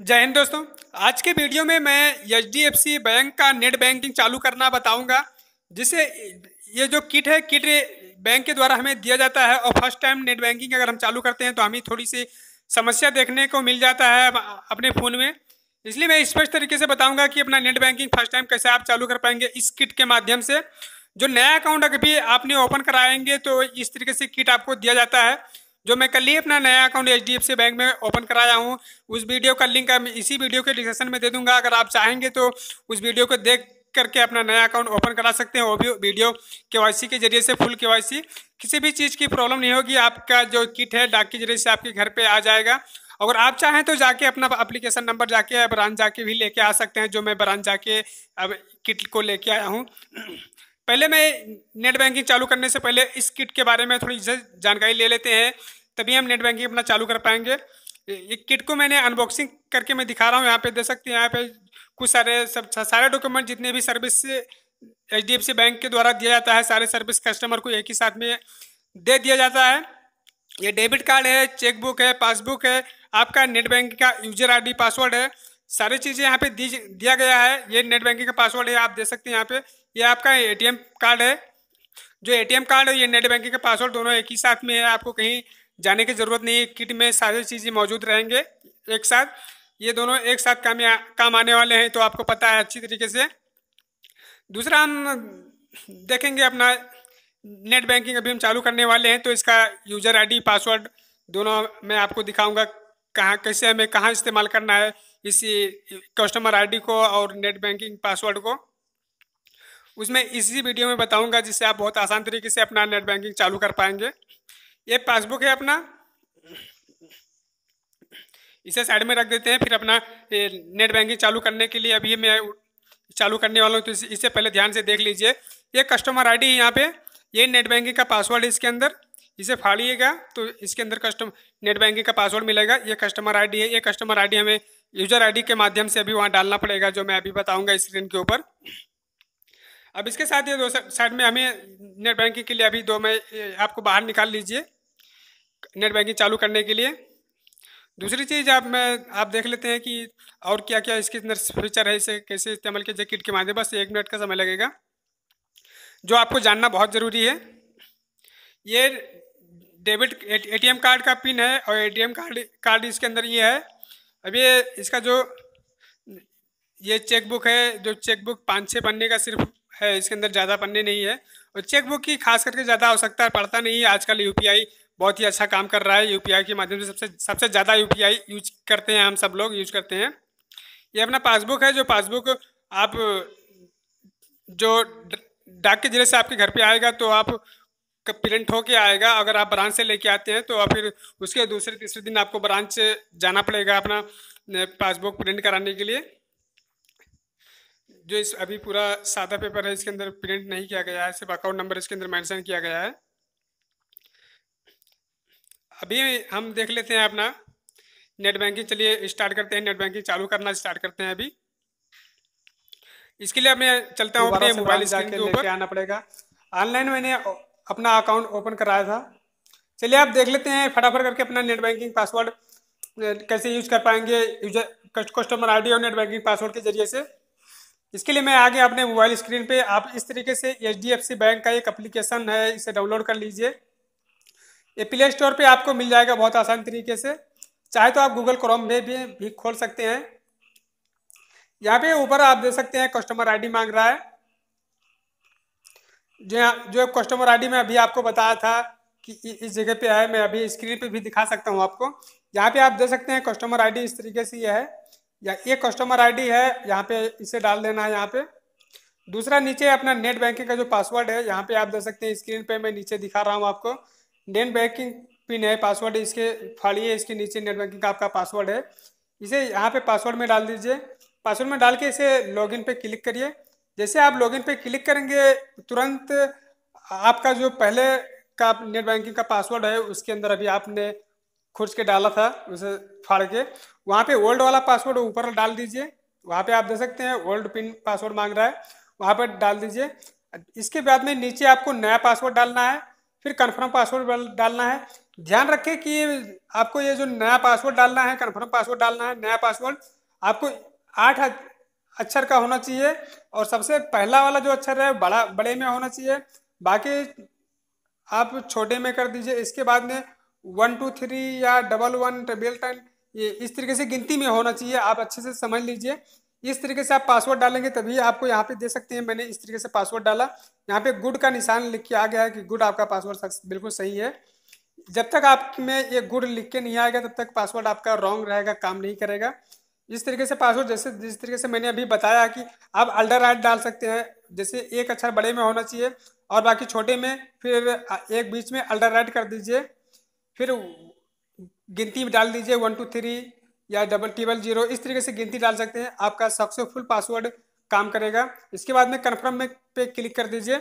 जय हिंद दोस्तों आज के वीडियो में मैं H D F C bank का नेट बैंकिंग चालू करना बताऊंगा जिसे ये जो किट है किट बैंक के द्वारा हमें दिया जाता है और फर्स्ट टाइम नेट बैंकिंग अगर हम चालू करते हैं तो हमें थोड़ी सी समस्या देखने को मिल जाता है अपने फ़ोन में इसलिए मैं स्पष्ट तरीके से बताऊँगा कि अपना नेट बैंकिंग फर्स्ट टाइम कैसे आप चालू कर पाएंगे इस किट के माध्यम से जो नया अकाउंट अगर भी आपने ओपन कराएंगे तो इस तरीके से किट आपको दिया जाता है जो मैं कल ही अपना नया account H D F bank में ओपन कराया हूँ उस वीडियो का लिंक मैं इसी वीडियो के डिस्क्रिप्शन में दे दूंगा अगर आप चाहेंगे तो उस वीडियो को देख करके अपना नया अकाउंट ओपन करा सकते हैं वो भी वीडियो के के जरिए से फुल के किसी भी चीज़ की प्रॉब्लम नहीं होगी आपका जो किट है डाक के जरिए से आपके घर पे आ जाएगा अगर आप चाहें तो जाके अपना अप्लीकेशन नंबर जाके ब्रांच जाके भी लेके आ सकते हैं जो मैं ब्रांच जाके अब किट को लेके आया हूँ पहले मैं नेट बैंकिंग चालू करने से पहले इस किट के बारे में थोड़ी जानकारी ले लेते हैं तभी हम नेट बैंकिंग अपना चालू कर पाएंगे ये किट को मैंने अनबॉक्सिंग करके मैं दिखा रहा हूँ यहाँ पे दे सकते हैं यहाँ पे कुछ सारे सब सारे डॉक्यूमेंट जितने भी service H D F C bank के द्वारा दिया जाता है सारे सर्विस कस्टमर को एक ही साथ में दे दिया जाता है ये डेबिट कार्ड है चेकबुक है पासबुक है आपका नेट बैंक का यूजर आई पासवर्ड है सारी चीज़ें यहाँ पे दी दिया गया है ये नेट बैंकिंग का पासवर्ड है आप दे सकते हैं यहाँ पे ये आपका एटीएम कार्ड है जो एटीएम कार्ड है ये नेट बैंकिंग का पासवर्ड दोनों एक ही साथ में है आपको कहीं जाने की ज़रूरत नहीं है किट में सारी चीज़ें मौजूद रहेंगे एक साथ ये दोनों एक साथ काम काम आने वाले हैं तो आपको पता है अच्छी तरीके से दूसरा हम देखेंगे अपना नेट बैंकिंग अभी हम चालू करने वाले हैं तो इसका यूज़र आईडी पासवर्ड दोनों मैं आपको दिखाऊंगा कहाँ कैसे हमें कहाँ इस्तेमाल करना है इसी कस्टमर आईडी को और नेट बैंकिंग पासवर्ड को उसमें इसी वीडियो में बताऊंगा जिससे आप बहुत आसान तरीके से अपना नेट बैंकिंग चालू कर पाएंगे ये पासबुक है अपना इसे साइड में रख देते हैं फिर अपना नेट बैंकिंग चालू करने के लिए अभी मैं चालू करने वाला हूँ तो इससे पहले ध्यान से देख लीजिए ये कस्टमर आई डी यहाँ पे ये नेट बैंकिंग का पासवर्ड है इसके अंदर इसे फाड़िएगा तो इसके अंदर कस्टम नेट बैंकिंग का पासवर्ड मिलेगा ये कस्टमर आईडी है ये कस्टमर आईडी हमें यूजर आईडी के माध्यम से अभी वहाँ डालना पड़ेगा जो मैं अभी बताऊँगा स्क्रीन के ऊपर अब इसके साथ ये दो साइड में हमें नेट बैंकिंग के लिए अभी दो मैं आपको बाहर निकाल लीजिए नेट बैंकिंग चालू करने के लिए दूसरी चीज़ आप मैं आप देख लेते हैं कि और क्या क्या इसके अंदर फीचर है इसे कैसे इस्तेमाल किया जाए किट के माध्यम बस एक मिनट का समय लगेगा जो आपको जानना बहुत ज़रूरी है ये डेबिट एटीएम कार्ड का पिन है और एटीएम कार्ड कार्ड इसके अंदर ये है अब ये इसका जो ये चेकबुक है जो चेकबुक पाँच छः पन्ने का सिर्फ है इसके अंदर ज़्यादा पन्ने नहीं है और चेकबुक की खास करके ज़्यादा आवश्यकता पड़ता नहीं है आजकल यू बहुत ही अच्छा काम कर रहा है यू के माध्यम से सबसे सबसे ज़्यादा यू यूज करते हैं हम सब लोग यूज करते हैं ये अपना पासबुक है जो पासबुक आप जो डाक के जरिए से आपके घर पे आएगा तो आप प्रिंट होके आएगा अगर आप ब्रांच से लेके आते हैं तो फिर उसके दूसरे तीसरे दिन आपको ब्रांच जाना पड़ेगा अपना पासबुक प्रिंट कराने के लिए जो इस अभी पूरा सादा पेपर है इसके अंदर प्रिंट नहीं किया गया है सिर्फ अकाउंट नंबर इसके अंदर मेंशन किया गया है अभी हम देख लेते हैं अपना नेट बैंकिंग चलिए स्टार्ट करते हैं नेट बैंकिंग चालू करना स्टार्ट करते हैं अभी इसके लिए मैं चलता हूँ अपने मोबाइल स्क्रीन के ऊपर आना पड़ेगा ऑनलाइन मैंने अपना अकाउंट ओपन कराया था चलिए आप देख लेते हैं फटाफट करके अपना नेट बैंकिंग पासवर्ड कैसे यूज कर पाएंगे यूजर कस्टमर आईडी और नेट बैंकिंग पासवर्ड के जरिए से इसके लिए मैं आगे अपने मोबाइल स्क्रीन पे आप इस तरीके से एच बैंक का एक अप्लीकेशन है इसे डाउनलोड कर लीजिए ये प्ले स्टोर पर आपको मिल जाएगा बहुत आसान तरीके से चाहे तो आप गूगल क्रोम में भी, भी खोल सकते हैं यहाँ पे ऊपर आप देख सकते हैं कस्टमर आईडी मांग रहा है जो जो कस्टमर आईडी में अभी आपको बताया था कि इस जगह पे है मैं अभी स्क्रीन पे भी दिखा सकता हूँ आपको यहाँ पे आप देख सकते हैं कस्टमर आईडी इस तरीके से ये है या ये कस्टमर आईडी है यहाँ पे इसे डाल देना है यहाँ पे दूसरा नीचे अपना नेट बैंकिंग का जो पासवर्ड है यहाँ पे आप देख सकते हैं स्क्रीन पे मैं नीचे दिखा रहा हूँ आपको नेट बैंकिंग पिन है पासवर्ड इसके फाड़िए इसके नीचे नेट बैंकिंग का आपका पासवर्ड है इसे यहाँ पे पासवर्ड में डाल दीजिए पासवर्ड में डाल के इसे लॉग पे क्लिक करिए जैसे आप लॉगिन पे क्लिक करेंगे तुरंत आपका जो पहले का नेट बैंकिंग का पासवर्ड है उसके अंदर अभी आपने खुर्च के डाला था उसे फाड़ के वहाँ पे ओल्ड वाला पासवर्ड ऊपर डाल दीजिए वहाँ पे आप देख सकते हैं ओल्ड पिन पासवर्ड मांग रहा है वहाँ पर डाल दीजिए इसके बाद में नीचे आपको नया पासवर्ड डालना है फिर कन्फर्म पासवर्ड डालना है ध्यान रखें कि आपको ये जो नया पासवर्ड डालना है कन्फर्म पासवर्ड डालना है नया पासवर्ड आपको आठ अक्षर का होना चाहिए और सबसे पहला वाला जो अक्षर है बड़ा बड़े में होना चाहिए बाकी आप छोटे में कर दीजिए इसके बाद में वन टू थ्री या डबल वन ट्रिपल टेन ये इस तरीके से गिनती में होना चाहिए आप अच्छे से समझ लीजिए इस तरीके से आप पासवर्ड डालेंगे तभी आपको यहाँ पे दे सकते हैं मैंने इस तरीके से पासवर्ड डाला यहाँ पे गुड का निशान लिख के आ गया है कि गुड आपका पासवर्ड बिल्कुल सही है जब तक आप में ये गुड लिख के नहीं आएगा तब तक पासवर्ड आपका रॉन्ग रहेगा काम नहीं करेगा इस तरीके से पासवर्ड जैसे जिस तरीके से मैंने अभी बताया कि आप अल्डर राइट डाल सकते हैं जैसे एक अक्षर बड़े में होना चाहिए और बाकी छोटे में फिर एक बीच में अल्डर राइट कर दीजिए फिर गिनती डाल दीजिए वन टू थ्री या डबल टेबल जीरो इस तरीके से गिनती डाल सकते हैं आपका सक्सेसफुल पासवर्ड काम करेगा इसके बाद में कन्फर्म में पे क्लिक कर दीजिए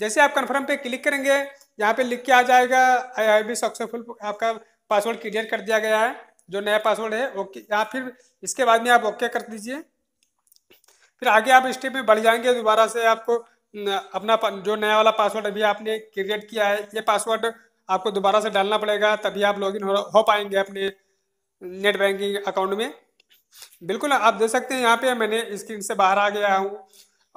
जैसे आप कन्फर्म पे क्लिक करेंगे यहाँ पे लिख के आ जाएगा आई हैव बी सक्सेसफुल आपका पासवर्ड क्लियर कर दिया गया है जो नया पासवर्ड है ओके या फिर इसके बाद में आप ओके कर दीजिए फिर आगे आप स्टेप में बढ़ जाएंगे दोबारा से आपको अपना जो नया वाला पासवर्ड अभी आपने क्रिएट किया है ये पासवर्ड आपको दोबारा से डालना पड़ेगा तभी आप लॉगिन हो, हो पाएंगे अपने नेट बैंकिंग अकाउंट में बिल्कुल आप देख सकते हैं यहाँ पे मैंने स्क्रीन से बाहर आ गया हूँ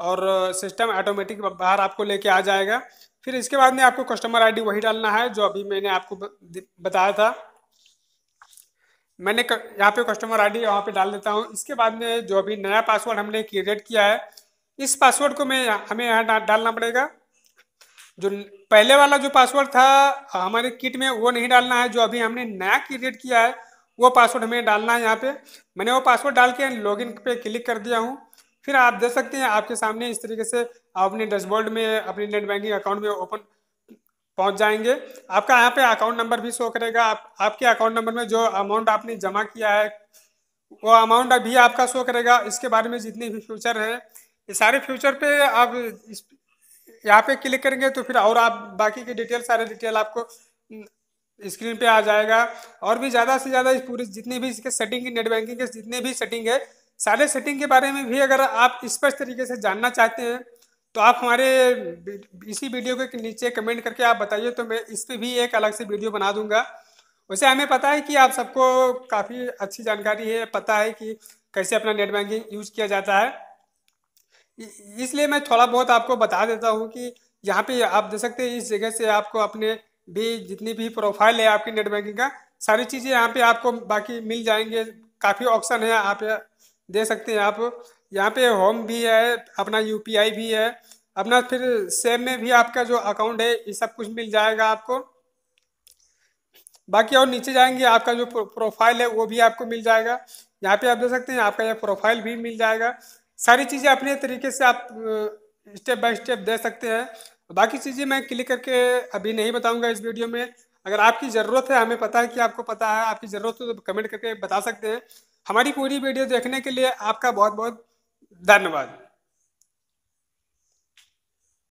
और सिस्टम ऑटोमेटिक बाहर आपको लेके आ जाएगा फिर इसके बाद में आपको कस्टमर आईडी वही डालना है जो अभी मैंने आपको बताया था मैंने यहाँ पे कस्टमर आईडी वहाँ पे डाल देता हूँ इसके बाद में जो अभी नया पासवर्ड हमने क्रिएट किया है इस पासवर्ड को मैं हमें यहाँ डालना पड़ेगा जो पहले वाला जो पासवर्ड था हमारे किट में वो नहीं डालना है जो अभी हमने नया क्रिएट किया है वो पासवर्ड हमें डालना है यहाँ पे मैंने वो पासवर्ड डाल के इन पे क्लिक कर दिया हूँ फिर आप देख सकते हैं आपके सामने इस तरीके से अपने डैशबोर्ड में अपने नेट बैंकिंग अकाउंट में ओपन पहुंच जाएंगे आपका यहाँ पे अकाउंट नंबर भी शो करेगा आप आपके अकाउंट नंबर में जो अमाउंट आपने जमा किया है वो अमाउंट भी आपका शो करेगा इसके बारे में जितने भी फ्यूचर हैं ये सारे फ्यूचर पे आप इस यहाँ पे क्लिक करेंगे तो फिर और आप बाकी के डिटेल सारे डिटेल आपको स्क्रीन हम्म, पे आ जाएगा और भी ज़्यादा से ज़्यादा इस पूरे जितने भी इसके सेटिंग की नेट बैंकिंग के जितने भी सेटिंग है सारे सेटिंग के बारे में भी अगर आप स्पष्ट तरीके से जानना चाहते हैं तो आप हमारे इसी वीडियो के नीचे कमेंट करके आप बताइए तो मैं इस पर भी एक अलग से वीडियो बना दूंगा वैसे हमें पता है कि आप सबको काफ़ी अच्छी जानकारी है पता है कि कैसे अपना नेट बैंकिंग यूज़ किया जाता है इसलिए मैं थोड़ा बहुत आपको बता देता हूँ कि यहाँ पे आप देख सकते हैं इस जगह से आपको अपने भी जितनी भी प्रोफाइल है आपकी नेट बैंकिंग का सारी चीज़ें यहाँ पे आपको बाकी मिल जाएंगे काफ़ी ऑप्शन है आप देख सकते हैं आप यहाँ पे होम भी है अपना यूपीआई भी है अपना फिर सेम में भी आपका जो अकाउंट है ये सब कुछ मिल जाएगा आपको बाकी और नीचे जाएंगे आपका जो प्रोफाइल है वो भी आपको मिल जाएगा यहाँ पे आप देख सकते हैं आपका यह प्रोफाइल भी मिल जाएगा सारी चीज़ें अपने तरीके से आप स्टेप बाय स्टेप दे सकते हैं बाकी चीज़ें मैं क्लिक करके अभी नहीं बताऊंगा इस वीडियो में अगर आपकी ज़रूरत है हमें पता है कि आपको पता है आपकी ज़रूरत हो तो कमेंट करके बता सकते हैं हमारी पूरी वीडियो देखने के लिए आपका बहुत बहुत धन्यवाद